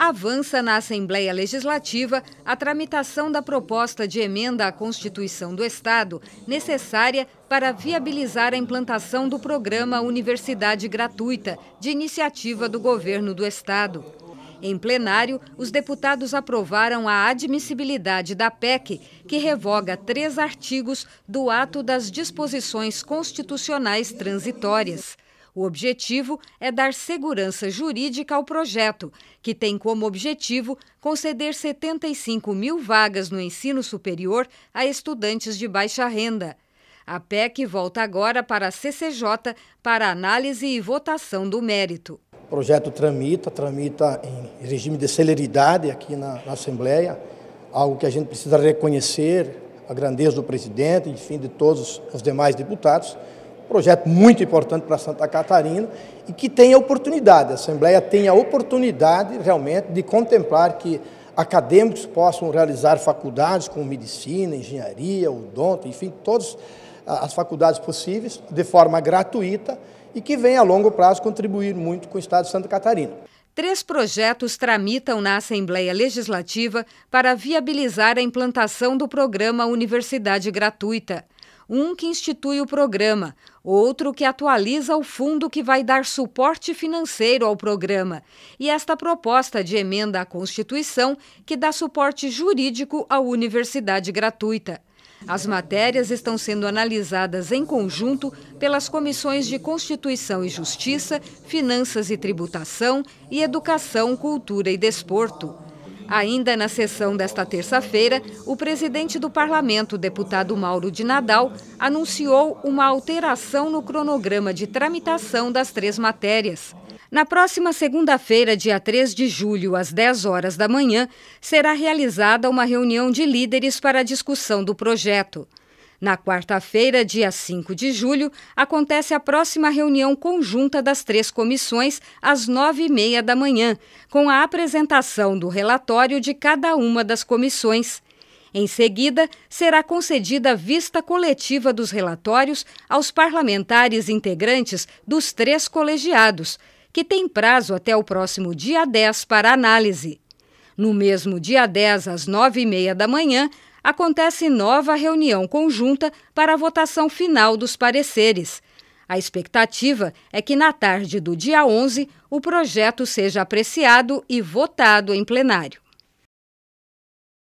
avança na Assembleia Legislativa a tramitação da proposta de emenda à Constituição do Estado, necessária para viabilizar a implantação do programa Universidade Gratuita, de iniciativa do governo do Estado. Em plenário, os deputados aprovaram a admissibilidade da PEC, que revoga três artigos do ato das disposições constitucionais transitórias. O objetivo é dar segurança jurídica ao projeto, que tem como objetivo conceder 75 mil vagas no ensino superior a estudantes de baixa renda. A PEC volta agora para a CCJ para análise e votação do mérito. O projeto tramita, tramita em regime de celeridade aqui na, na Assembleia, algo que a gente precisa reconhecer, a grandeza do presidente, enfim, de todos os demais deputados projeto muito importante para Santa Catarina e que tem a oportunidade, a Assembleia tem a oportunidade realmente de contemplar que acadêmicos possam realizar faculdades como medicina, engenharia, odonto, enfim, todas as faculdades possíveis, de forma gratuita e que venha a longo prazo contribuir muito com o Estado de Santa Catarina. Três projetos tramitam na Assembleia Legislativa para viabilizar a implantação do programa Universidade Gratuita um que institui o programa, outro que atualiza o fundo que vai dar suporte financeiro ao programa, e esta proposta de emenda à Constituição que dá suporte jurídico à universidade gratuita. As matérias estão sendo analisadas em conjunto pelas comissões de Constituição e Justiça, Finanças e Tributação e Educação, Cultura e Desporto. Ainda na sessão desta terça-feira, o presidente do parlamento, deputado Mauro de Nadal, anunciou uma alteração no cronograma de tramitação das três matérias. Na próxima segunda-feira, dia 3 de julho, às 10 horas da manhã, será realizada uma reunião de líderes para a discussão do projeto. Na quarta-feira, dia 5 de julho, acontece a próxima reunião conjunta das três comissões, às nove e meia da manhã, com a apresentação do relatório de cada uma das comissões. Em seguida, será concedida vista coletiva dos relatórios aos parlamentares integrantes dos três colegiados, que tem prazo até o próximo dia 10 para análise. No mesmo dia 10, às nove e meia da manhã, acontece nova reunião conjunta para a votação final dos pareceres. A expectativa é que na tarde do dia 11 o projeto seja apreciado e votado em plenário.